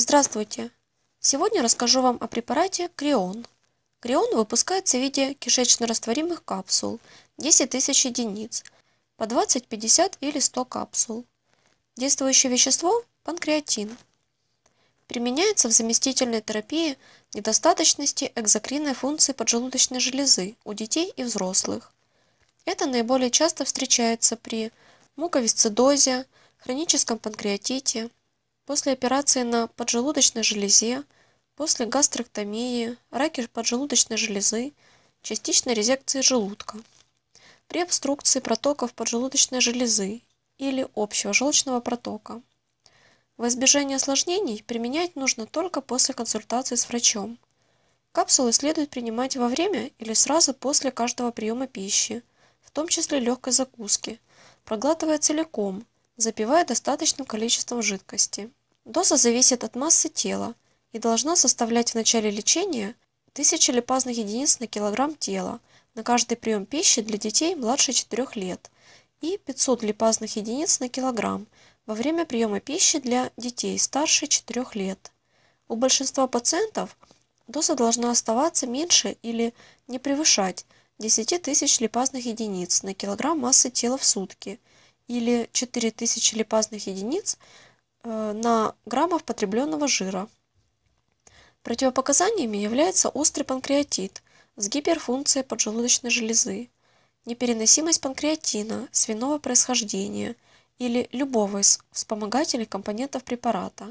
Здравствуйте! Сегодня расскажу вам о препарате Крион. Крион выпускается в виде кишечно-растворимых капсул 10 тысяч единиц, по 20, 50 или 100 капсул. Действующее вещество – панкреатин. Применяется в заместительной терапии недостаточности экзокринной функции поджелудочной железы у детей и взрослых. Это наиболее часто встречается при муковисцидозе, хроническом панкреатите – после операции на поджелудочной железе, после гастрэктомии, раке поджелудочной железы, частичной резекции желудка, при обструкции протоков поджелудочной железы или общего желчного протока. Во избежание осложнений применять нужно только после консультации с врачом. Капсулы следует принимать во время или сразу после каждого приема пищи, в том числе легкой закуски, проглатывая целиком, запивая достаточным количеством жидкости. Доза зависит от массы тела и должна составлять в начале лечения 1000 липазных единиц на килограмм тела на каждый прием пищи для детей младше 4 лет и 500 липазных единиц на килограмм во время приема пищи для детей старше 4 лет. У большинства пациентов доза должна оставаться меньше или не превышать 10 тысяч липазных единиц на килограмм массы тела в сутки или 4000 липазных единиц Э, на граммов потребленного жира. Противопоказаниями является острый панкреатит с гиперфункцией поджелудочной железы, непереносимость панкреатина свиного происхождения или любого из вспомогательных компонентов препарата.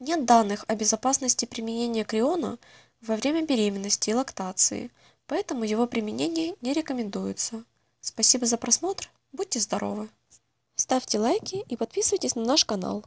Нет данных о безопасности применения криона во время беременности и лактации, поэтому его применение не рекомендуется. Спасибо за просмотр, будьте здоровы! ставьте лайки и подписывайтесь на наш канал.